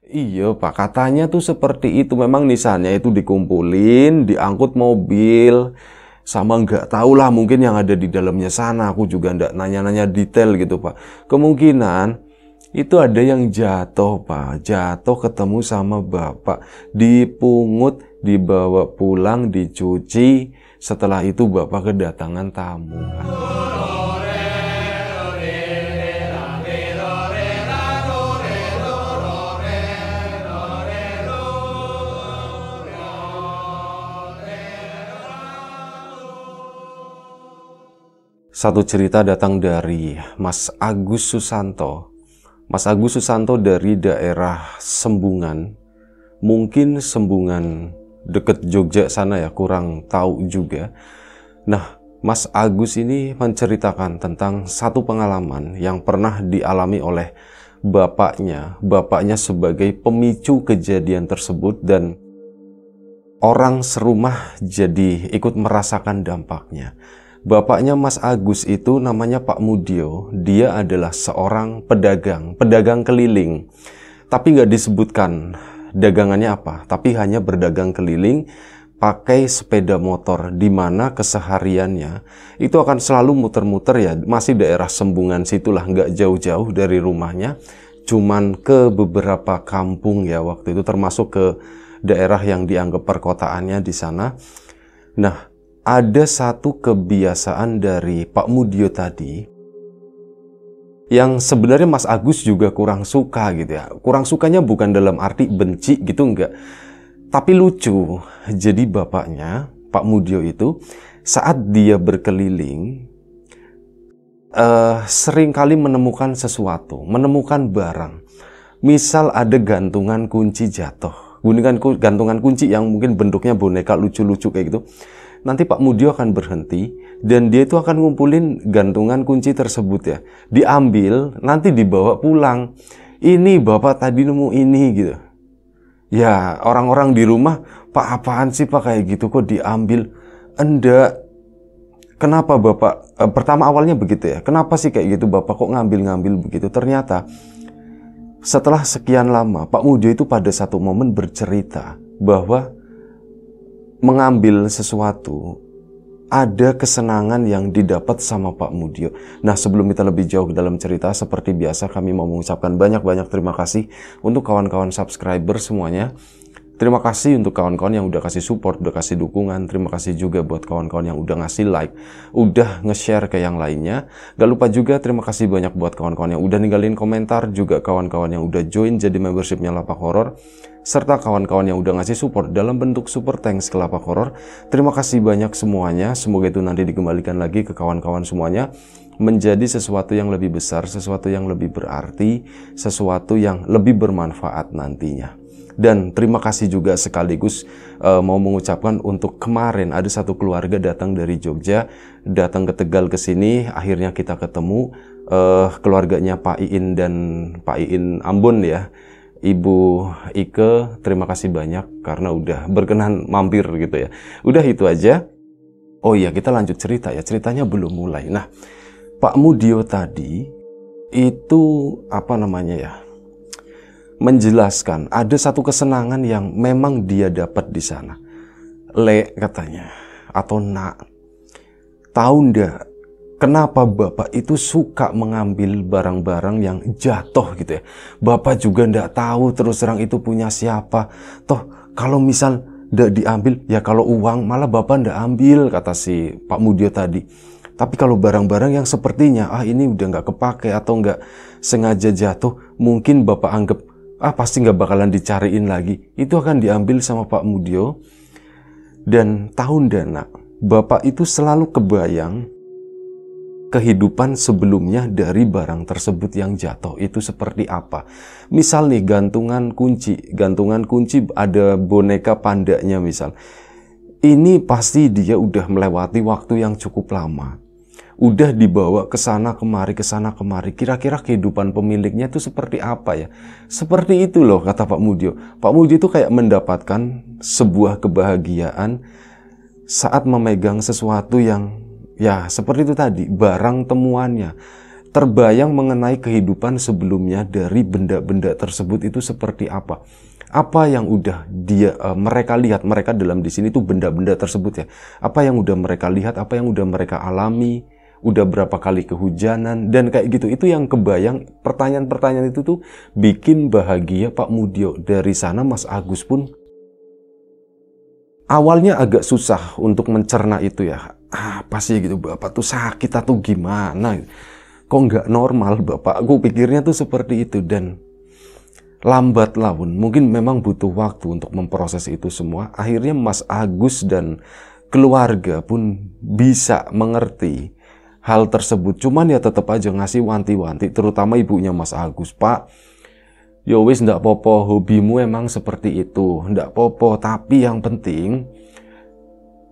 Iya Pak, katanya tuh seperti itu. Memang nisannya itu dikumpulin, diangkut mobil, sama nggak tahu lah mungkin yang ada di dalamnya sana. Aku juga nggak nanya-nanya detail gitu Pak. Kemungkinan itu ada yang jatuh Pak, jatuh ketemu sama Bapak, dipungut, dibawa pulang, dicuci. Setelah itu Bapak kedatangan tamu. Pak. Satu cerita datang dari Mas Agus Susanto. Mas Agus Susanto dari daerah Sembungan. Mungkin Sembungan deket Jogja sana ya, kurang tahu juga. Nah, Mas Agus ini menceritakan tentang satu pengalaman yang pernah dialami oleh bapaknya. Bapaknya sebagai pemicu kejadian tersebut dan orang serumah jadi ikut merasakan dampaknya. Bapaknya Mas Agus itu namanya Pak Mudio. Dia adalah seorang pedagang, pedagang keliling. Tapi nggak disebutkan dagangannya apa, tapi hanya berdagang keliling pakai sepeda motor di mana kesehariannya itu akan selalu muter-muter ya masih daerah sembungan situlah nggak jauh-jauh dari rumahnya cuman ke beberapa kampung ya waktu itu termasuk ke daerah yang dianggap perkotaannya di sana nah ada satu kebiasaan dari Pak Mudio tadi yang sebenarnya Mas Agus juga kurang suka gitu ya. Kurang sukanya bukan dalam arti benci gitu enggak. Tapi lucu. Jadi bapaknya, Pak Mudio itu saat dia berkeliling uh, seringkali menemukan sesuatu, menemukan barang. Misal ada gantungan kunci jatuh. gantungan kunci yang mungkin bentuknya boneka lucu-lucu kayak gitu nanti Pak Mudio akan berhenti dan dia itu akan ngumpulin gantungan kunci tersebut ya. Diambil, nanti dibawa pulang. Ini Bapak tadi nemu ini gitu. Ya, orang-orang di rumah, Pak apaan sih Pak kayak gitu kok diambil? Enggak. Kenapa Bapak? Eh, pertama awalnya begitu ya. Kenapa sih kayak gitu Bapak kok ngambil-ngambil begitu? Ternyata setelah sekian lama, Pak Mujo itu pada satu momen bercerita bahwa mengambil sesuatu ada kesenangan yang didapat sama Pak Mudio. Nah, sebelum kita lebih jauh ke dalam cerita, seperti biasa kami mau mengucapkan banyak-banyak terima kasih untuk kawan-kawan subscriber semuanya. Terima kasih untuk kawan-kawan yang udah kasih support, udah kasih dukungan. Terima kasih juga buat kawan-kawan yang udah ngasih like, udah nge-share ke yang lainnya. Gak lupa juga terima kasih banyak buat kawan-kawan yang udah ninggalin komentar, juga kawan-kawan yang udah join jadi membershipnya Lapak Horor serta kawan-kawan yang udah ngasih support dalam bentuk super thanks kelapa horror. Terima kasih banyak semuanya. Semoga itu nanti dikembalikan lagi ke kawan-kawan semuanya menjadi sesuatu yang lebih besar, sesuatu yang lebih berarti, sesuatu yang lebih bermanfaat nantinya. Dan terima kasih juga sekaligus e, mau mengucapkan untuk kemarin ada satu keluarga datang dari Jogja, datang ke Tegal ke sini, akhirnya kita ketemu uh, keluarganya Pak Iin dan Pak Iin Ambon ya Ibu Ike, terima kasih banyak karena udah berkenan mampir gitu ya. Udah itu aja. Oh iya, kita lanjut cerita ya. Ceritanya belum mulai. Nah, Pak Mudio tadi itu apa namanya ya? Menjelaskan ada satu kesenangan yang memang dia dapat di sana. Le katanya atau nak. Tahu ndak kenapa Bapak itu suka mengambil barang-barang yang jatuh gitu ya. Bapak juga ndak tahu terus terang itu punya siapa. Toh kalau misal ndak diambil, ya kalau uang malah Bapak ndak ambil kata si Pak Mudio tadi. Tapi kalau barang-barang yang sepertinya, ah ini udah nggak kepake atau nggak sengaja jatuh, mungkin Bapak anggap, ah pasti nggak bakalan dicariin lagi. Itu akan diambil sama Pak Mudio. Dan tahun dana, Bapak itu selalu kebayang kehidupan sebelumnya dari barang tersebut yang jatuh itu seperti apa. Misal nih gantungan kunci, gantungan kunci ada boneka pandanya misal. Ini pasti dia udah melewati waktu yang cukup lama. Udah dibawa ke sana kemari, ke sana kemari. Kira-kira kehidupan pemiliknya itu seperti apa ya? Seperti itu loh kata Pak Mudio. Pak Mudio itu kayak mendapatkan sebuah kebahagiaan saat memegang sesuatu yang Ya, seperti itu tadi, barang temuannya terbayang mengenai kehidupan sebelumnya dari benda-benda tersebut itu seperti apa. Apa yang udah dia uh, mereka lihat, mereka dalam di sini tuh benda-benda tersebut ya. Apa yang udah mereka lihat, apa yang udah mereka alami, udah berapa kali kehujanan dan kayak gitu itu yang kebayang pertanyaan-pertanyaan itu tuh bikin bahagia Pak Mudio dari sana Mas Agus pun awalnya agak susah untuk mencerna itu ya apa sih gitu bapak tuh sakit atau gimana gitu. kok nggak normal bapak aku pikirnya tuh seperti itu dan lambat laun mungkin memang butuh waktu untuk memproses itu semua akhirnya Mas Agus dan keluarga pun bisa mengerti hal tersebut cuman ya tetap aja ngasih wanti-wanti terutama ibunya Mas Agus Pak yowis ya ndak popo hobimu emang seperti itu ndak popo tapi yang penting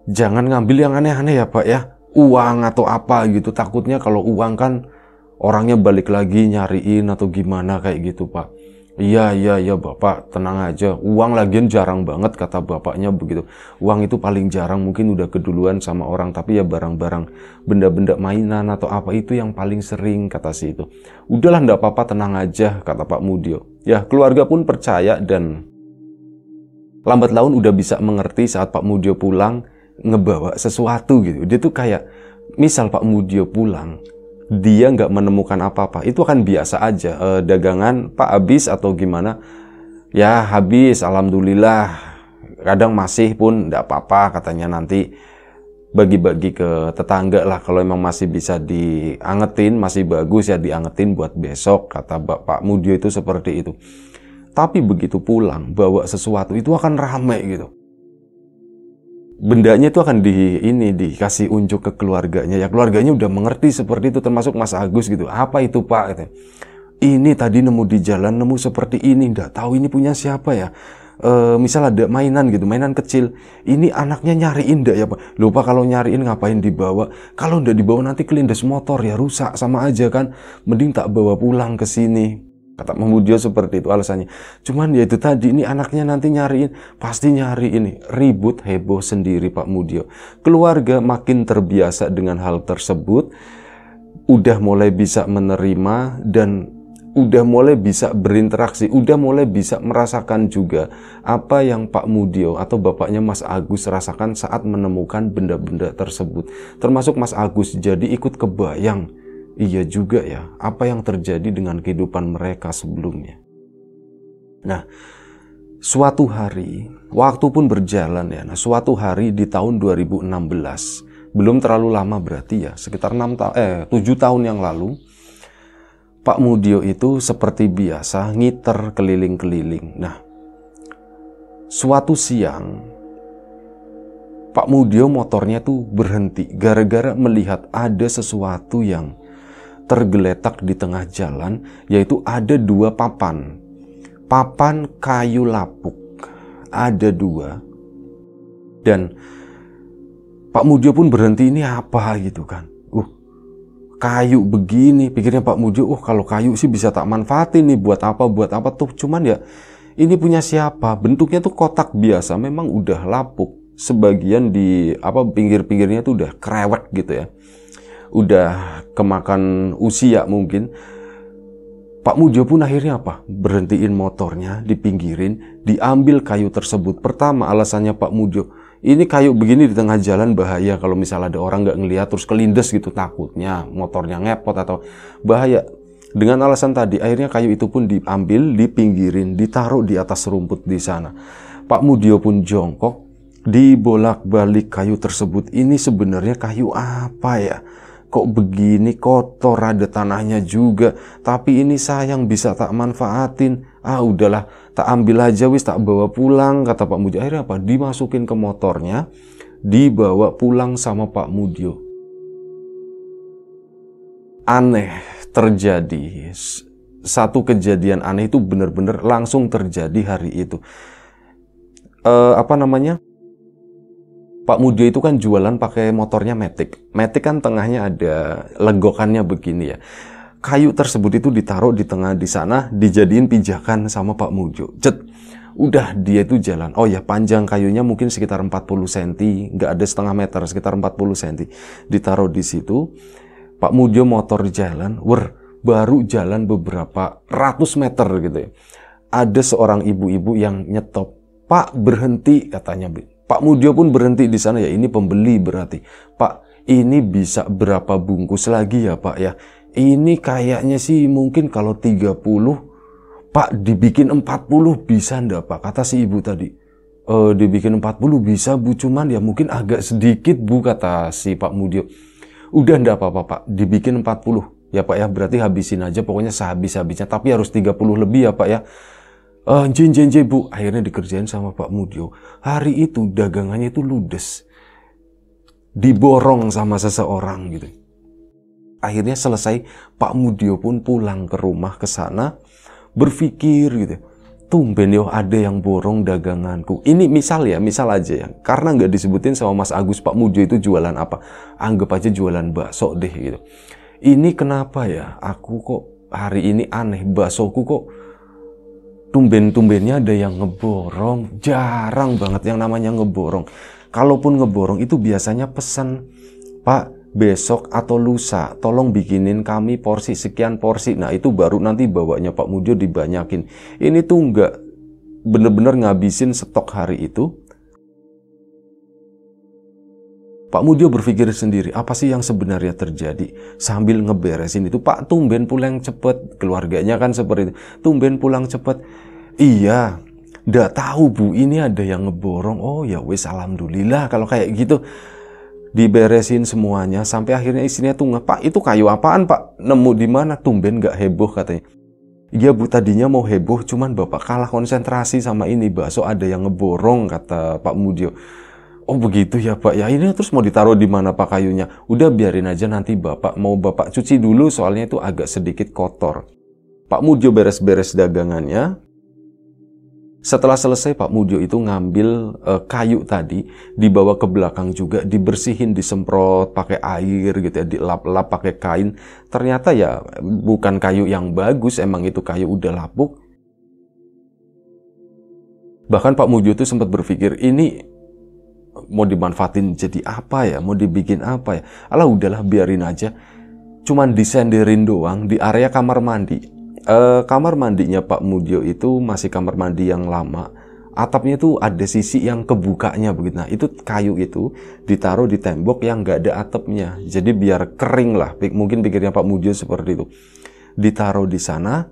jangan ngambil yang aneh-aneh ya Pak ya. Uang atau apa gitu. Takutnya kalau uang kan orangnya balik lagi nyariin atau gimana kayak gitu Pak. Iya, iya, iya Bapak, tenang aja. Uang lagian jarang banget kata Bapaknya begitu. Uang itu paling jarang, mungkin udah keduluan sama orang. Tapi ya barang-barang, benda-benda mainan atau apa itu yang paling sering kata si itu. Udahlah ndak apa-apa, tenang aja kata Pak Mudio. Ya, keluarga pun percaya dan lambat laun udah bisa mengerti saat Pak Mudio pulang ngebawa sesuatu gitu. Dia tuh kayak misal Pak Mudio pulang, dia nggak menemukan apa-apa, itu akan biasa aja e, dagangan Pak habis atau gimana. Ya habis, alhamdulillah. Kadang masih pun nggak apa-apa katanya nanti bagi-bagi ke tetangga lah kalau emang masih bisa diangetin masih bagus ya diangetin buat besok kata Bapak Mudio itu seperti itu tapi begitu pulang bawa sesuatu itu akan ramai gitu bendanya itu akan di ini dikasih unjuk ke keluarganya ya keluarganya udah mengerti seperti itu termasuk Mas Agus gitu apa itu Pak gitu. ini tadi nemu di jalan nemu seperti ini nggak tahu ini punya siapa ya e, misal ada mainan gitu mainan kecil ini anaknya nyariin ndak ya Pak lupa kalau nyariin ngapain dibawa kalau udah dibawa nanti kelindes motor ya rusak sama aja kan mending tak bawa pulang ke sini Kata Memudio seperti itu alasannya. Cuman ya itu tadi ini anaknya nanti nyariin, pasti nyari ini. Ribut heboh sendiri Pak Mudio. Keluarga makin terbiasa dengan hal tersebut, udah mulai bisa menerima dan udah mulai bisa berinteraksi, udah mulai bisa merasakan juga apa yang Pak Mudio atau bapaknya Mas Agus rasakan saat menemukan benda-benda tersebut. Termasuk Mas Agus jadi ikut kebayang Iya juga ya, apa yang terjadi dengan kehidupan mereka sebelumnya. Nah, suatu hari, waktu pun berjalan ya. Nah, suatu hari di tahun 2016, belum terlalu lama berarti ya, sekitar 6 ta eh 7 tahun yang lalu, Pak Mudio itu seperti biasa ngiter keliling-keliling. Nah, suatu siang Pak Mudio motornya tuh berhenti gara-gara melihat ada sesuatu yang tergeletak di tengah jalan, yaitu ada dua papan. Papan kayu lapuk, ada dua. Dan Pak Mujo pun berhenti ini apa gitu kan. Uh, kayu begini, pikirnya Pak Mujo, uh kalau kayu sih bisa tak manfaatin nih buat apa, buat apa tuh. Cuman ya ini punya siapa? Bentuknya tuh kotak biasa, memang udah lapuk. Sebagian di apa pinggir-pinggirnya tuh udah kerewet gitu ya udah kemakan usia mungkin. Pak Mujo pun akhirnya apa? Berhentiin motornya, dipinggirin, diambil kayu tersebut. Pertama alasannya Pak Mujo, ini kayu begini di tengah jalan bahaya kalau misalnya ada orang nggak ngeliat terus kelindes gitu takutnya motornya ngepot atau bahaya. Dengan alasan tadi akhirnya kayu itu pun diambil, dipinggirin, ditaruh di atas rumput di sana. Pak Mudio pun jongkok, dibolak-balik kayu tersebut. Ini sebenarnya kayu apa ya? kok begini kotor ada tanahnya juga tapi ini sayang bisa tak manfaatin ah udahlah tak ambil aja wis tak bawa pulang kata Pak Mujo akhirnya apa dimasukin ke motornya dibawa pulang sama Pak Mudio aneh terjadi satu kejadian aneh itu benar-benar langsung terjadi hari itu e, apa namanya Pak Mujo itu kan jualan pakai motornya Matic. Matic kan tengahnya ada legokannya begini ya. Kayu tersebut itu ditaruh di tengah di sana, dijadiin pijakan sama Pak Mujo. Cet, udah dia itu jalan. Oh ya panjang kayunya mungkin sekitar 40 cm, nggak ada setengah meter, sekitar 40 cm. Ditaruh di situ, Pak Mujo motor jalan, wer, baru jalan beberapa ratus meter gitu ya. Ada seorang ibu-ibu yang nyetop, Pak berhenti katanya Pak Mudio pun berhenti di sana ya ini pembeli berarti. Pak ini bisa berapa bungkus lagi ya Pak ya? Ini kayaknya sih mungkin kalau 30 Pak dibikin 40 bisa ndak Pak? Kata si ibu tadi. E, dibikin 40 bisa Bu cuman ya mungkin agak sedikit Bu kata si Pak Mudio. Udah ndak apa-apa Pak dibikin 40. Ya Pak ya berarti habisin aja pokoknya sehabis-habisnya tapi harus 30 lebih ya Pak ya. Anjing, ah, anjing, bu. Akhirnya dikerjain sama Pak Mudio. Hari itu dagangannya itu ludes. Diborong sama seseorang gitu. Akhirnya selesai, Pak Mudio pun pulang ke rumah ke sana. Berpikir gitu tumben yo ada yang borong daganganku. Ini misal ya, misal aja ya. Karena nggak disebutin sama Mas Agus Pak Mudio itu jualan apa. Anggap aja jualan bakso deh gitu. Ini kenapa ya? Aku kok hari ini aneh baksoku kok tumben-tumbennya ada yang ngeborong jarang banget yang namanya ngeborong kalaupun ngeborong itu biasanya pesan pak besok atau lusa tolong bikinin kami porsi sekian porsi nah itu baru nanti bawanya Pak Mujo dibanyakin ini tuh enggak bener-bener ngabisin stok hari itu Pak Mudio berpikir sendiri, apa sih yang sebenarnya terjadi sambil ngeberesin itu. Pak, tumben pulang cepet. Keluarganya kan seperti itu. Tumben pulang cepet. Iya, ndak tahu bu, ini ada yang ngeborong. Oh ya wes, alhamdulillah kalau kayak gitu. Diberesin semuanya sampai akhirnya istrinya tuh Pak itu kayu apaan pak? Nemu di mana? Tumben nggak heboh katanya. Iya bu tadinya mau heboh cuman bapak kalah konsentrasi sama ini bakso ada yang ngeborong kata Pak Mudio Oh begitu ya Pak, ya ini terus mau ditaruh di mana Pak kayunya? Udah biarin aja nanti Bapak, mau Bapak cuci dulu soalnya itu agak sedikit kotor. Pak Mujo beres-beres dagangannya. Setelah selesai Pak Mujo itu ngambil e, kayu tadi, dibawa ke belakang juga, dibersihin, disemprot pakai air gitu ya, dilap-lap pakai kain. Ternyata ya bukan kayu yang bagus, emang itu kayu udah lapuk. Bahkan Pak Mujo itu sempat berpikir, ini mau dimanfaatin jadi apa ya, mau dibikin apa ya. Alah udahlah biarin aja. Cuman disenderin doang di area kamar mandi. E, kamar mandinya Pak Mudio itu masih kamar mandi yang lama. Atapnya itu ada sisi yang kebukanya begitu. Nah itu kayu itu ditaruh di tembok yang gak ada atapnya. Jadi biar kering lah. Mungkin pikirnya Pak Mudio seperti itu. Ditaruh di sana.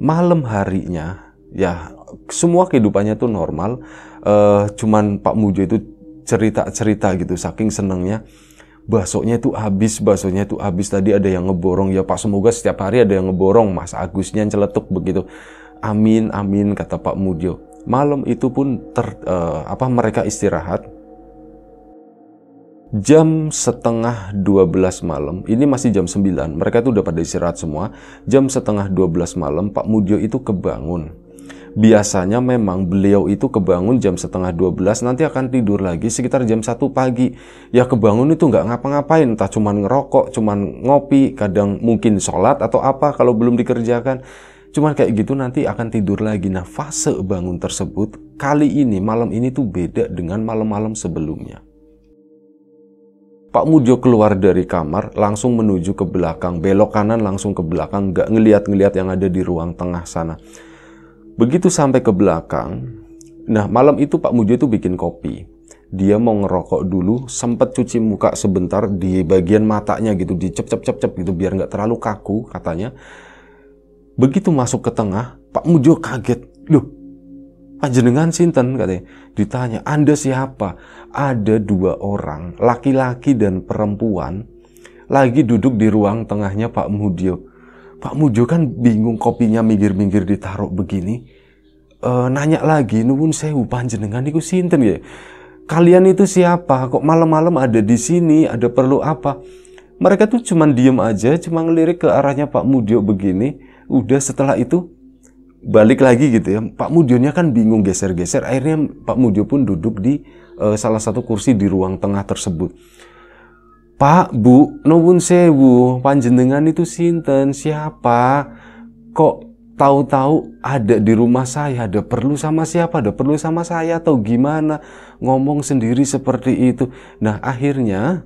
Malam harinya ya semua kehidupannya tuh normal uh, cuman Pak Mujo itu cerita-cerita gitu saking senangnya basoknya itu habis, basoknya itu habis. Tadi ada yang ngeborong, ya Pak semoga setiap hari ada yang ngeborong. Mas Agusnya celetuk begitu. Amin, amin kata Pak Mudio. Malam itu pun ter, uh, apa mereka istirahat. Jam setengah 12 malam, ini masih jam 9, mereka itu udah pada istirahat semua. Jam setengah 12 malam, Pak Mudio itu kebangun biasanya memang beliau itu kebangun jam setengah 12 nanti akan tidur lagi sekitar jam 1 pagi ya kebangun itu nggak ngapa-ngapain entah cuman ngerokok cuman ngopi kadang mungkin sholat atau apa kalau belum dikerjakan cuman kayak gitu nanti akan tidur lagi nah fase bangun tersebut kali ini malam ini tuh beda dengan malam-malam sebelumnya Pak Mujo keluar dari kamar, langsung menuju ke belakang, belok kanan langsung ke belakang, nggak ngeliat-ngeliat yang ada di ruang tengah sana. Begitu sampai ke belakang, nah malam itu Pak Mujo itu bikin kopi. Dia mau ngerokok dulu, sempat cuci muka sebentar di bagian matanya gitu, dicep-cep-cep-cep gitu biar nggak terlalu kaku katanya. Begitu masuk ke tengah, Pak Mujo kaget. Loh, aja panjenengan sinten katanya. Ditanya, Anda siapa? Ada dua orang, laki-laki dan perempuan, lagi duduk di ruang tengahnya Pak Mujo. Pak Mujo kan bingung kopinya minggir-minggir ditaruh begini. E, nanya lagi, nuwun sewu panjenengan iku sinten ya? Kalian itu siapa? Kok malam-malam ada di sini? Ada perlu apa? Mereka tuh cuman diem aja, cuma ngelirik ke arahnya Pak Mudio begini. Udah setelah itu balik lagi gitu ya. Pak Mudionya kan bingung geser-geser. Akhirnya Pak Mudio pun duduk di uh, salah satu kursi di ruang tengah tersebut. Pak, Bu, nuwun sewu, panjenengan itu sinten, siapa? Kok tahu-tahu ada di rumah saya, ada perlu sama siapa, ada perlu sama saya atau gimana? Ngomong sendiri seperti itu. Nah, akhirnya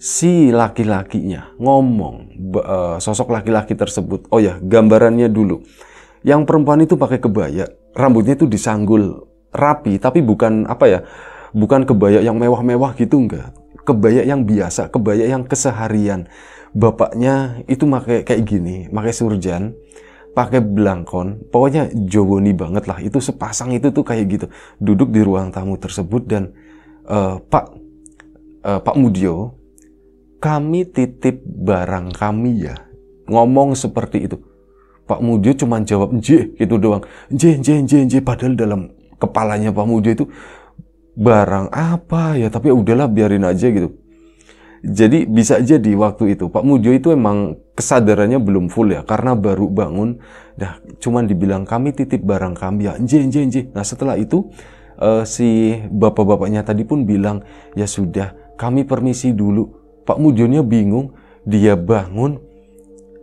si laki-lakinya ngomong e, sosok laki-laki tersebut. Oh ya, gambarannya dulu. Yang perempuan itu pakai kebaya, rambutnya itu disanggul rapi, tapi bukan apa ya? Bukan kebaya yang mewah-mewah gitu enggak kebaya yang biasa, kebaya yang keseharian. Bapaknya itu pakai kayak gini, pakai surjan, pakai belangkon, pokoknya jowoni banget lah. Itu sepasang itu tuh kayak gitu, duduk di ruang tamu tersebut dan uh, Pak uh, Pak Mudio, kami titip barang kami ya. Ngomong seperti itu. Pak Mudio cuma jawab J gitu doang. J J J J padahal dalam kepalanya Pak Mudio itu barang apa ya tapi ya udahlah biarin aja gitu jadi bisa jadi waktu itu Pak Mujo itu emang kesadarannya belum full ya karena baru bangun dah cuman dibilang kami titip barang kami ya nje, nje, nje. nah setelah itu uh, si bapak-bapaknya tadi pun bilang ya sudah kami permisi dulu Pak Mujonya bingung dia bangun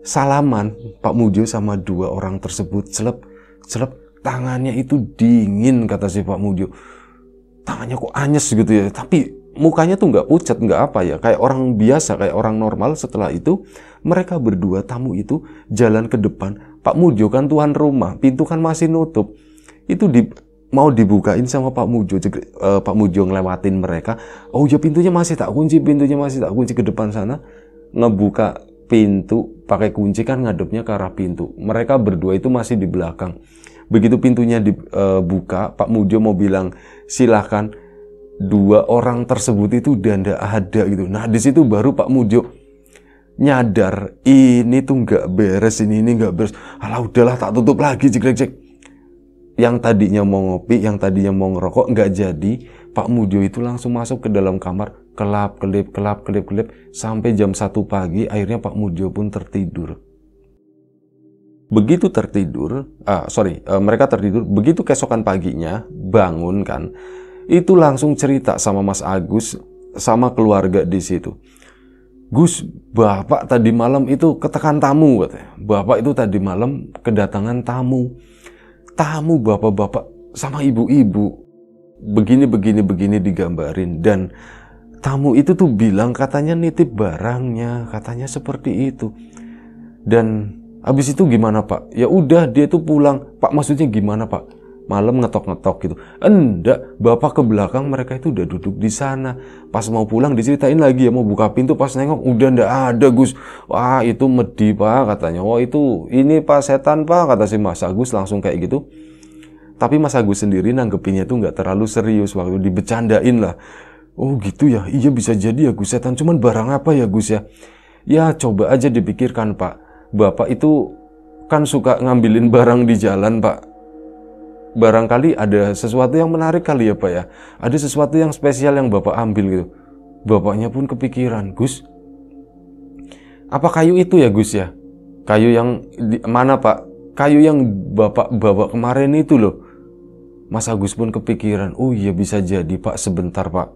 salaman Pak Mujo sama dua orang tersebut celep celep tangannya itu dingin kata si Pak Mujo tangannya kok anyes gitu ya tapi mukanya tuh nggak pucat nggak apa ya kayak orang biasa kayak orang normal setelah itu mereka berdua tamu itu jalan ke depan Pak Mujo kan tuan rumah pintu kan masih nutup itu di mau dibukain sama Pak Mujo uh, Pak Mujo ngelewatin mereka oh ya pintunya masih tak kunci pintunya masih tak kunci ke depan sana ngebuka pintu pakai kunci kan ngadepnya ke arah pintu mereka berdua itu masih di belakang Begitu pintunya dibuka, eh, Pak Mujo mau bilang silahkan dua orang tersebut itu udah ndak ada gitu. Nah di situ baru Pak Mujo nyadar ini tuh nggak beres ini ini nggak beres. Alah udahlah tak tutup lagi cek cek. Yang tadinya mau ngopi, yang tadinya mau ngerokok nggak jadi. Pak Mujo itu langsung masuk ke dalam kamar kelap kelip kelap kelip kelip sampai jam satu pagi akhirnya Pak Mujo pun tertidur begitu tertidur, uh, sorry, uh, mereka tertidur, begitu keesokan paginya bangun kan, itu langsung cerita sama Mas Agus sama keluarga di situ. Gus, bapak tadi malam itu ketekan tamu katanya. Bapak itu tadi malam kedatangan tamu. Tamu bapak-bapak sama ibu-ibu. Begini begini begini digambarin dan tamu itu tuh bilang katanya nitip barangnya, katanya seperti itu. Dan Habis itu gimana Pak? Ya udah dia tuh pulang. Pak maksudnya gimana Pak? Malam ngetok-ngetok gitu. Enggak, bapak ke belakang mereka itu udah duduk di sana. Pas mau pulang diceritain lagi ya mau buka pintu pas nengok udah ndak ada Gus. Wah itu medi Pak katanya. Wah itu ini Pak setan Pak kata si Mas Agus langsung kayak gitu. Tapi Mas Agus sendiri nanggepinnya tuh nggak terlalu serius waktu dibecandain lah. Oh gitu ya, iya bisa jadi ya Gus setan. Cuman barang apa ya Gus ya? Ya coba aja dipikirkan Pak Bapak itu kan suka ngambilin barang di jalan, Pak. Barangkali ada sesuatu yang menarik kali ya, Pak ya. Ada sesuatu yang spesial yang Bapak ambil gitu. Bapaknya pun kepikiran, Gus. Apa kayu itu ya, Gus ya? Kayu yang di, mana, Pak? Kayu yang Bapak bawa kemarin itu loh. Mas Agus pun kepikiran, oh iya bisa jadi pak sebentar pak.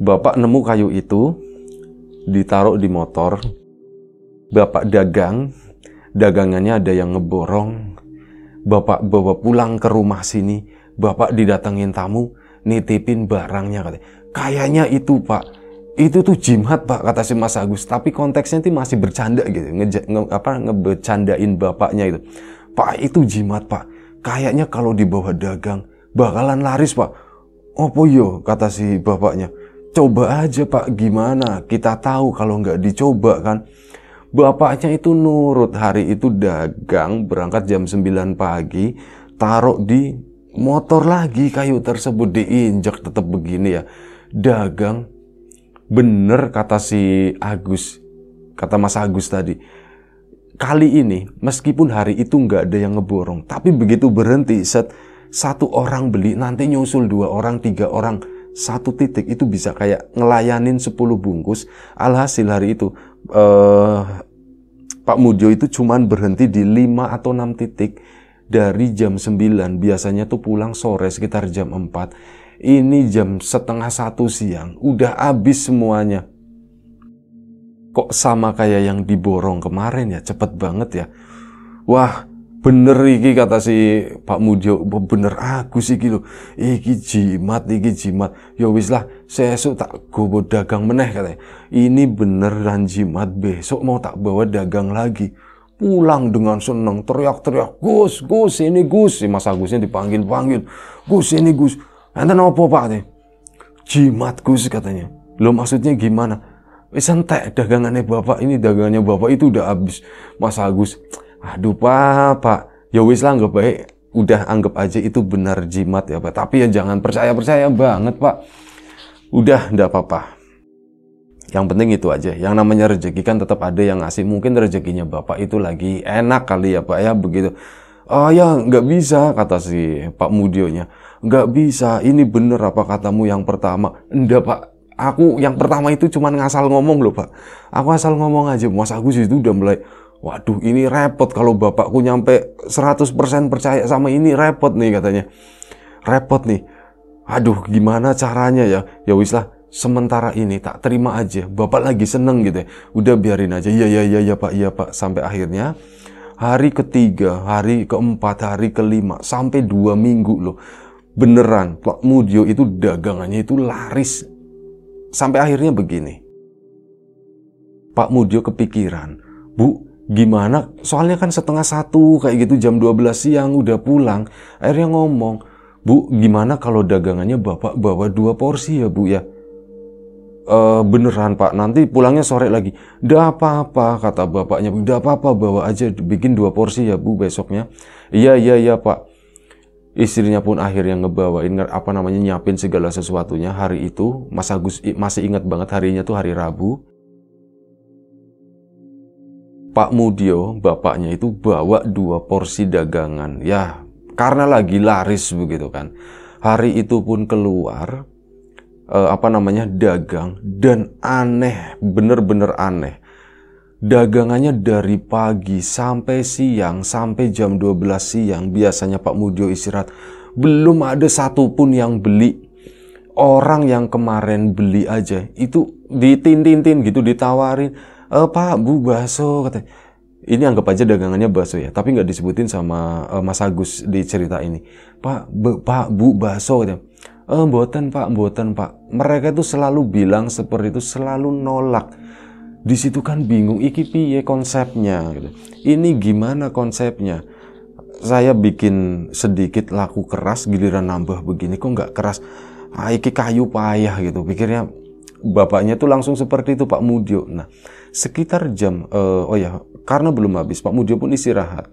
Bapak nemu kayu itu, ditaruh di motor, bapak dagang, dagangannya ada yang ngeborong, bapak bawa pulang ke rumah sini, bapak didatengin tamu, nitipin barangnya katanya. Kayaknya itu pak, itu tuh jimat pak kata si Mas Agus. Tapi konteksnya itu masih bercanda gitu, nge, nge apa ngebecandain bapaknya itu. Pak itu jimat pak, kayaknya kalau dibawa dagang bakalan laris pak. Oh yo kata si bapaknya. Coba aja pak gimana, kita tahu kalau nggak dicoba kan Bapaknya itu nurut hari itu dagang berangkat jam 9 pagi taruh di motor lagi kayu tersebut diinjak tetap begini ya dagang bener kata si Agus kata Mas Agus tadi kali ini meskipun hari itu nggak ada yang ngeborong tapi begitu berhenti set satu orang beli nanti nyusul dua orang tiga orang satu titik itu bisa kayak ngelayanin 10 bungkus alhasil hari itu uh, Pak Mujo itu cuman berhenti di 5 atau 6 titik dari jam 9 biasanya tuh pulang sore sekitar jam 4 ini jam setengah satu siang udah habis semuanya kok sama kayak yang diborong kemarin ya cepet banget ya wah bener iki kata si Pak Mudio bener aku sih gitu iki jimat iki jimat ya wis lah sesuk tak gobo dagang meneh katanya ini beneran jimat besok mau tak bawa dagang lagi pulang dengan seneng teriak-teriak Gus Gus ini Gus si Mas Agusnya dipanggil-panggil Gus ini Gus enten apa Pak nih jimat Gus katanya lo maksudnya gimana wis entek dagangannya Bapak ini dagangannya Bapak itu udah habis Mas Agus aduh pak pak ya wis lah anggap baik udah anggap aja itu benar jimat ya pak tapi ya jangan percaya percaya banget pak udah ndak apa-apa yang penting itu aja yang namanya rezeki kan tetap ada yang ngasih mungkin rezekinya bapak itu lagi enak kali ya pak ya begitu oh ya nggak bisa kata si pak mudionya nggak bisa ini bener apa katamu yang pertama ndak pak aku yang pertama itu cuman ngasal ngomong loh pak aku asal ngomong aja mas Agus itu udah mulai Waduh, ini repot kalau bapakku nyampe 100% percaya sama ini repot nih katanya. Repot nih. Aduh, gimana caranya ya? Ya wis lah, sementara ini tak terima aja. Bapak lagi seneng gitu ya. Udah biarin aja. Iya, iya, iya, ya, Pak, iya, Pak. Sampai akhirnya hari ketiga, hari keempat, hari kelima, sampai dua minggu loh. Beneran, Pak Mudio itu dagangannya itu laris. Sampai akhirnya begini. Pak Mudio kepikiran, Bu, gimana soalnya kan setengah satu kayak gitu jam 12 siang udah pulang akhirnya ngomong bu gimana kalau dagangannya bapak bawa dua porsi ya bu ya e, beneran pak nanti pulangnya sore lagi udah apa-apa kata bapaknya udah apa-apa bawa aja bikin dua porsi ya bu besoknya iya iya iya pak istrinya pun akhirnya ngebawain apa namanya nyiapin segala sesuatunya hari itu Mas Agus masih ingat banget harinya tuh hari Rabu Pak Mudio, bapaknya itu bawa dua porsi dagangan. Ya, karena lagi laris begitu kan. Hari itu pun keluar, eh, apa namanya, dagang. Dan aneh, bener-bener aneh. Dagangannya dari pagi sampai siang, sampai jam 12 siang. Biasanya Pak Mudio istirahat. Belum ada satupun yang beli orang yang kemarin beli aja itu ditintin-tin gitu ditawarin e, Pak Bu baso katanya ini anggap aja dagangannya baso ya tapi nggak disebutin sama uh, Mas Agus di cerita ini Pak be, Pak Bu baso katanya e, mboten Pak mboten Pak mereka itu selalu bilang seperti itu selalu nolak di situ kan bingung iki piye konsepnya gitu. ini gimana konsepnya saya bikin sedikit laku keras giliran nambah begini kok nggak keras ah, iki kayu payah gitu pikirnya bapaknya tuh langsung seperti itu Pak Mudio. Nah, sekitar jam uh, oh ya, karena belum habis Pak Mudio pun istirahat.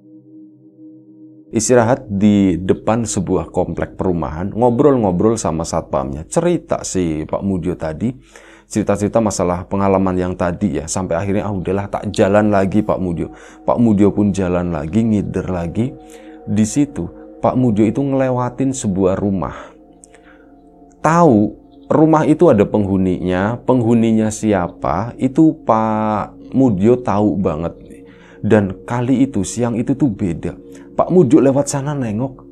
Istirahat di depan sebuah komplek perumahan, ngobrol-ngobrol sama satpamnya. Cerita si Pak Mudio tadi, cerita-cerita masalah pengalaman yang tadi ya sampai akhirnya ah udahlah tak jalan lagi Pak Mudio. Pak Mudio pun jalan lagi, ngider lagi. Di situ Pak Mudio itu ngelewatin sebuah rumah. Tahu rumah itu ada penghuninya, penghuninya siapa, itu Pak Mudjo tahu banget. Dan kali itu siang itu tuh beda. Pak Mudjo lewat sana nengok,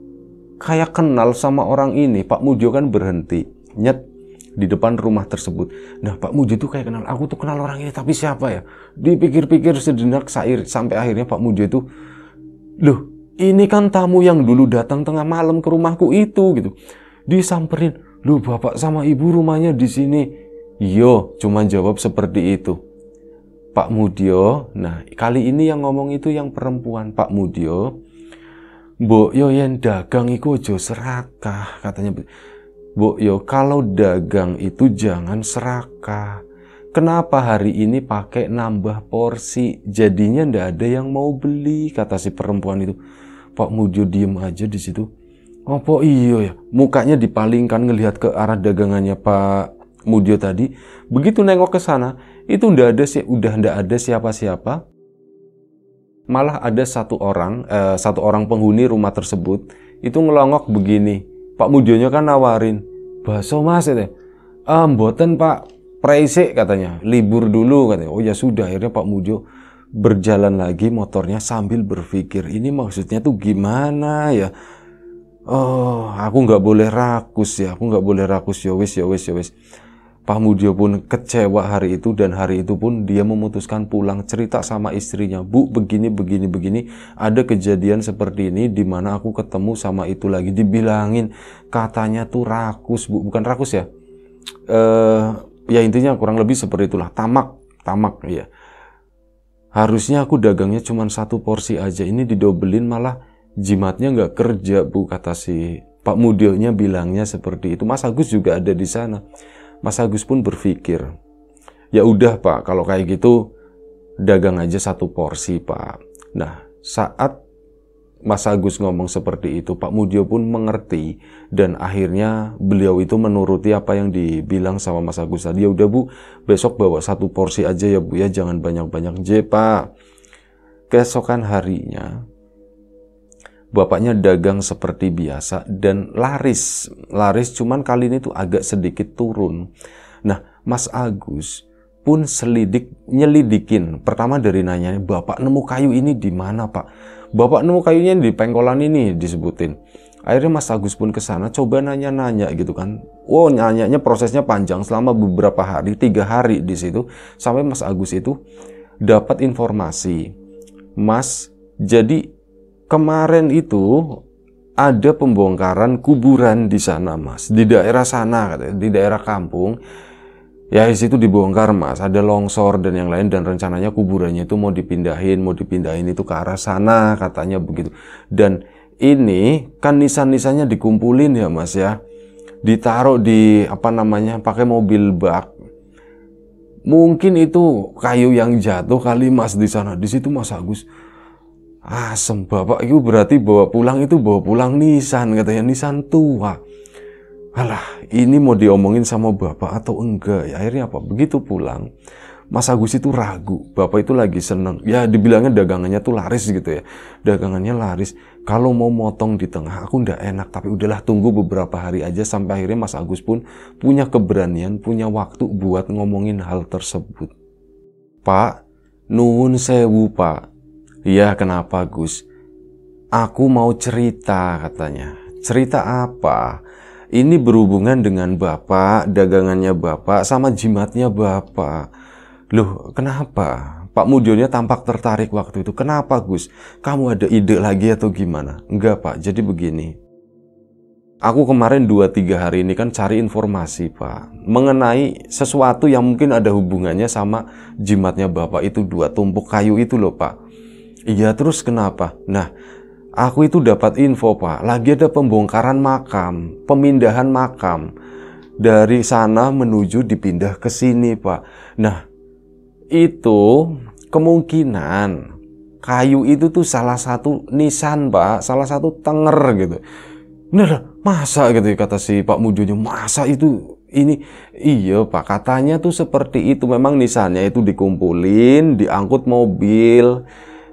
kayak kenal sama orang ini. Pak Mudjo kan berhenti, nyet di depan rumah tersebut. Nah Pak Mujo tuh kayak kenal, aku tuh kenal orang ini tapi siapa ya? Dipikir-pikir sejenak sair sampai akhirnya Pak Mujo itu, loh ini kan tamu yang dulu datang tengah malam ke rumahku itu gitu. Disamperin, Lu bapak sama ibu rumahnya di sini. Yo, iya, cuma jawab seperti itu. Pak Mudio, nah kali ini yang ngomong itu yang perempuan Pak Mudio. Mbok yo yang dagang iku ojo serakah katanya. Mbok yo kalau dagang itu jangan serakah. Kenapa hari ini pakai nambah porsi? Jadinya ndak ada yang mau beli kata si perempuan itu. Pak Mudio diem aja di situ apa iya ya? Mukanya dipalingkan ngelihat ke arah dagangannya Pak Mudio tadi. Begitu nengok ke sana, itu ndak ada sih, udah ndak ada siapa-siapa. Malah ada satu orang, eh, satu orang penghuni rumah tersebut itu ngelongok begini. Pak Mudionya kan nawarin, baso mas itu, ah, Pak Preise katanya, libur dulu katanya. Oh ya sudah, akhirnya Pak Mudio berjalan lagi motornya sambil berpikir ini maksudnya tuh gimana ya oh aku nggak boleh rakus ya aku nggak boleh rakus ya wis ya wis ya wis Pak Mudio pun kecewa hari itu dan hari itu pun dia memutuskan pulang cerita sama istrinya Bu begini begini begini ada kejadian seperti ini di mana aku ketemu sama itu lagi dibilangin katanya tuh rakus Bu bukan rakus ya eh ya intinya kurang lebih seperti itulah tamak tamak ya harusnya aku dagangnya cuma satu porsi aja ini didobelin malah jimatnya nggak kerja bu kata si Pak Mudilnya bilangnya seperti itu Mas Agus juga ada di sana Mas Agus pun berpikir ya udah Pak kalau kayak gitu dagang aja satu porsi Pak nah saat Mas Agus ngomong seperti itu Pak Mudio pun mengerti dan akhirnya beliau itu menuruti apa yang dibilang sama Mas Agus tadi ya udah Bu besok bawa satu porsi aja ya Bu ya jangan banyak-banyak je Pak keesokan harinya bapaknya dagang seperti biasa dan laris. Laris cuman kali ini tuh agak sedikit turun. Nah, Mas Agus pun selidik nyelidikin. Pertama dari nanya, "Bapak nemu kayu ini di mana, Pak?" "Bapak nemu kayunya di pengkolan ini," disebutin. Akhirnya Mas Agus pun kesana, coba nanya-nanya gitu kan. Wow, oh, nanyanya prosesnya panjang selama beberapa hari, tiga hari di situ sampai Mas Agus itu dapat informasi. Mas, jadi kemarin itu ada pembongkaran kuburan di sana mas di daerah sana di daerah kampung ya di situ dibongkar mas ada longsor dan yang lain dan rencananya kuburannya itu mau dipindahin mau dipindahin itu ke arah sana katanya begitu dan ini kan nisan-nisannya dikumpulin ya mas ya ditaruh di apa namanya pakai mobil bak mungkin itu kayu yang jatuh kali mas di sana di situ mas Agus asem bapak itu berarti bawa pulang itu bawa pulang nisan katanya nisan tua alah ini mau diomongin sama bapak atau enggak ya akhirnya apa begitu pulang Mas Agus itu ragu, bapak itu lagi seneng. Ya dibilangnya dagangannya tuh laris gitu ya. Dagangannya laris. Kalau mau motong di tengah, aku ndak enak. Tapi udahlah tunggu beberapa hari aja sampai akhirnya Mas Agus pun punya keberanian, punya waktu buat ngomongin hal tersebut. Pak, nuhun sewu pak. Iya kenapa Gus? Aku mau cerita katanya. Cerita apa? Ini berhubungan dengan Bapak, dagangannya Bapak, sama jimatnya Bapak. Loh kenapa? Pak Mudionya tampak tertarik waktu itu. Kenapa Gus? Kamu ada ide lagi atau gimana? Enggak Pak, jadi begini. Aku kemarin 2-3 hari ini kan cari informasi Pak Mengenai sesuatu yang mungkin ada hubungannya sama jimatnya Bapak itu dua tumpuk kayu itu loh Pak Iya terus kenapa? Nah, aku itu dapat info pak, lagi ada pembongkaran makam, pemindahan makam dari sana menuju dipindah ke sini pak. Nah, itu kemungkinan kayu itu tuh salah satu nisan pak, salah satu tenger gitu. Nah, masa gitu ya, kata si Pak Mujunya masa itu ini iya pak katanya tuh seperti itu memang nisannya itu dikumpulin diangkut mobil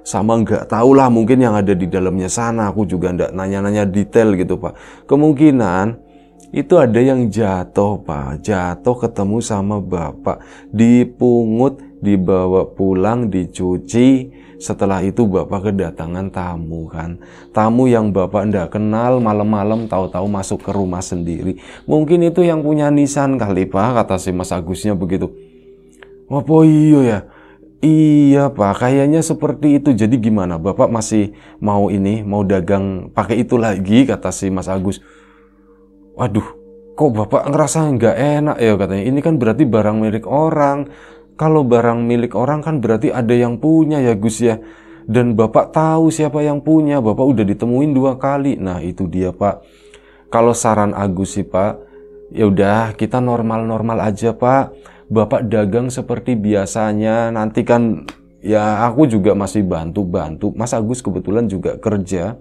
sama nggak lah mungkin yang ada di dalamnya sana aku juga nggak nanya-nanya detail gitu pak kemungkinan itu ada yang jatuh pak jatuh ketemu sama bapak dipungut dibawa pulang dicuci setelah itu bapak kedatangan tamu kan tamu yang bapak ndak kenal malam-malam tahu-tahu masuk ke rumah sendiri mungkin itu yang punya nisan kali pak kata si mas Agusnya begitu apa iyo ya Iya Pak, kayaknya seperti itu. Jadi gimana? Bapak masih mau ini, mau dagang pakai itu lagi, kata si Mas Agus. Waduh, kok Bapak ngerasa nggak enak ya katanya. Ini kan berarti barang milik orang. Kalau barang milik orang kan berarti ada yang punya ya Gus ya. Dan Bapak tahu siapa yang punya. Bapak udah ditemuin dua kali. Nah itu dia Pak. Kalau saran Agus sih Pak, ya udah kita normal-normal aja Pak bapak dagang seperti biasanya nanti kan ya aku juga masih bantu-bantu Mas Agus kebetulan juga kerja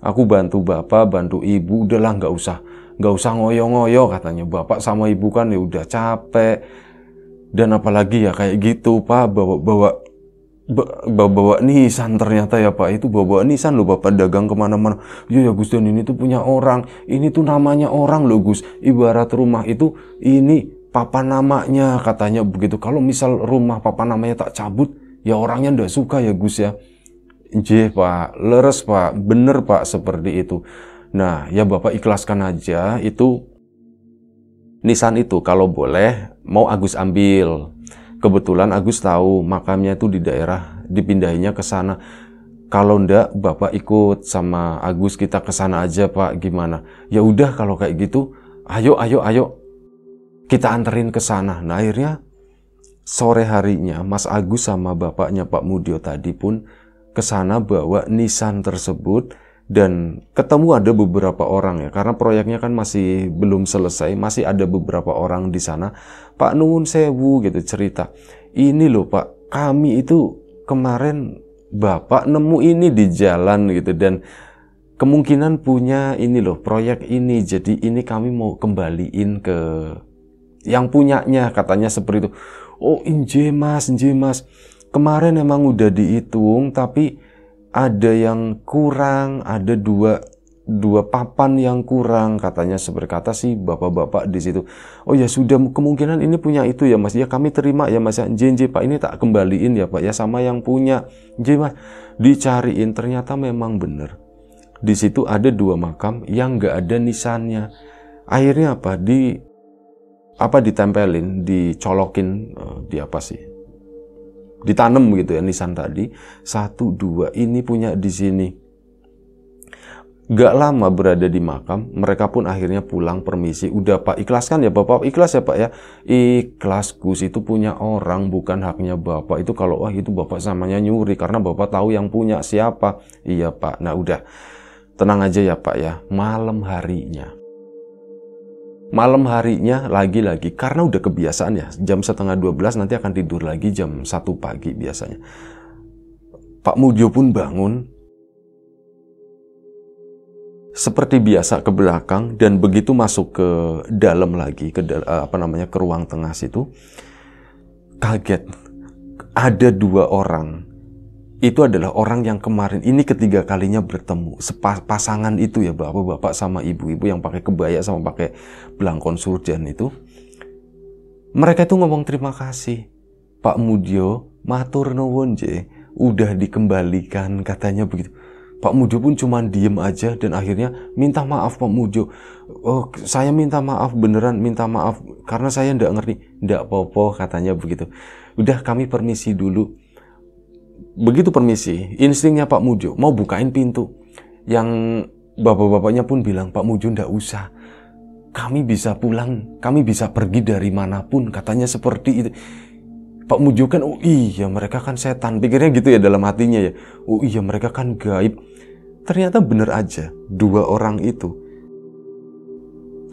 aku bantu bapak bantu ibu Udah lah, nggak usah nggak usah ngoyo-ngoyo katanya bapak sama ibu kan ya udah capek dan apalagi ya kayak gitu pak bawa-bawa bawa-bawa nisan ternyata ya pak itu bawa-bawa nisan loh bapak dagang kemana-mana ya ya Gus dan ini tuh punya orang ini tuh namanya orang loh Gus ibarat rumah itu ini papa namanya katanya begitu. Kalau misal rumah papa namanya tak cabut, ya orangnya ndak suka ya Gus ya. J pak, leres pak, bener pak seperti itu. Nah ya bapak ikhlaskan aja itu nisan itu kalau boleh mau Agus ambil. Kebetulan Agus tahu makamnya itu di daerah dipindahinya ke sana. Kalau ndak bapak ikut sama Agus kita ke sana aja pak gimana? Ya udah kalau kayak gitu, ayo ayo ayo kita anterin ke sana. Nah akhirnya sore harinya Mas Agus sama bapaknya Pak Mudio tadi pun ke sana bawa nisan tersebut dan ketemu ada beberapa orang ya karena proyeknya kan masih belum selesai masih ada beberapa orang di sana Pak Nuun Sewu gitu cerita ini loh Pak kami itu kemarin Bapak nemu ini di jalan gitu dan kemungkinan punya ini loh proyek ini jadi ini kami mau kembaliin ke yang punyanya katanya seperti itu. Oh, inje Mas, inje Mas. Kemarin emang udah dihitung tapi ada yang kurang, ada dua dua papan yang kurang katanya kata si bapak-bapak di situ. Oh ya sudah kemungkinan ini punya itu ya Mas. Ya kami terima ya Mas. Ya Pak ini tak kembaliin ya Pak ya sama yang punya. J Mas dicariin ternyata memang benar. Di situ ada dua makam yang nggak ada nisannya. Akhirnya apa? Di apa ditempelin, dicolokin eh, di apa sih? Ditanam gitu ya nisan tadi. Satu dua ini punya di sini. Gak lama berada di makam, mereka pun akhirnya pulang permisi. Udah Pak ikhlaskan ya Bapak, ikhlas ya Pak ya. Ikhlas Gus itu punya orang bukan haknya Bapak. Itu kalau wah itu Bapak samanya nyuri karena Bapak tahu yang punya siapa. Iya Pak. Nah udah. Tenang aja ya Pak ya. Malam harinya malam harinya lagi-lagi karena udah kebiasaan ya jam setengah 12 nanti akan tidur lagi jam satu pagi biasanya Pak Mujo pun bangun seperti biasa ke belakang dan begitu masuk ke dalam lagi ke eh, apa namanya ke ruang tengah situ kaget ada dua orang itu adalah orang yang kemarin ini ketiga kalinya bertemu pasangan itu ya bapak-bapak sama ibu-ibu yang pakai kebaya sama pakai belangkon surjan itu mereka itu ngomong terima kasih Pak Mudio matur nuwun udah dikembalikan katanya begitu Pak Mujo pun cuma diem aja dan akhirnya minta maaf Pak Mujo. Oh, saya minta maaf beneran minta maaf karena saya ndak ngerti. Ndak popo katanya begitu. Udah kami permisi dulu begitu permisi, instingnya Pak Mujo mau bukain pintu. Yang bapak-bapaknya pun bilang, Pak Mujo ndak usah. Kami bisa pulang, kami bisa pergi dari manapun, katanya seperti itu. Pak Mujo kan, oh iya mereka kan setan. Pikirnya gitu ya dalam hatinya ya. Oh iya mereka kan gaib. Ternyata bener aja, dua orang itu.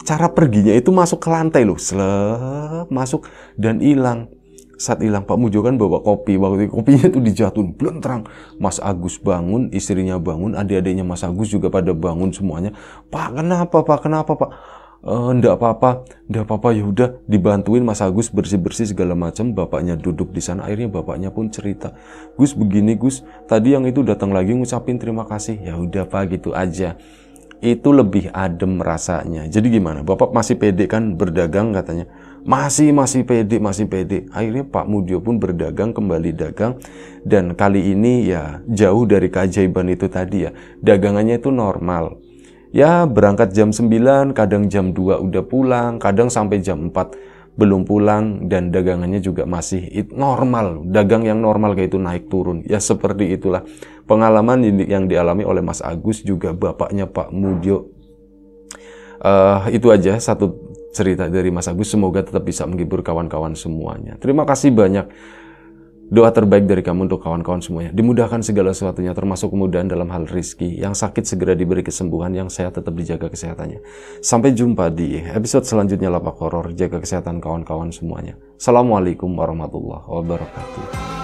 Cara perginya itu masuk ke lantai loh, selep, masuk dan hilang saat hilang Pak Mujo kan bawa kopi waktu itu kopinya tuh dijatuhin belum terang Mas Agus bangun istrinya bangun adik-adiknya Mas Agus juga pada bangun semuanya Pak kenapa Pak kenapa Pak e, ndak apa-apa ndak apa-apa ya udah dibantuin Mas Agus bersih-bersih segala macam bapaknya duduk di sana akhirnya bapaknya pun cerita Gus begini Gus tadi yang itu datang lagi ngucapin terima kasih ya udah Pak gitu aja itu lebih adem rasanya jadi gimana Bapak masih pede kan berdagang katanya masih, masih pede, masih pede. Akhirnya Pak Mudio pun berdagang, kembali dagang. Dan kali ini ya jauh dari keajaiban itu tadi ya. Dagangannya itu normal. Ya berangkat jam 9, kadang jam 2 udah pulang, kadang sampai jam 4 belum pulang dan dagangannya juga masih normal. Dagang yang normal kayak itu naik turun. Ya seperti itulah pengalaman yang dialami oleh Mas Agus juga bapaknya Pak Mudio. Uh, itu aja satu cerita dari Mas Agus semoga tetap bisa menghibur kawan-kawan semuanya. Terima kasih banyak. Doa terbaik dari kamu untuk kawan-kawan semuanya. Dimudahkan segala sesuatunya termasuk kemudahan dalam hal rizki. Yang sakit segera diberi kesembuhan, yang sehat tetap dijaga kesehatannya. Sampai jumpa di episode selanjutnya Lapak Horor. Jaga kesehatan kawan-kawan semuanya. Assalamualaikum warahmatullahi wabarakatuh.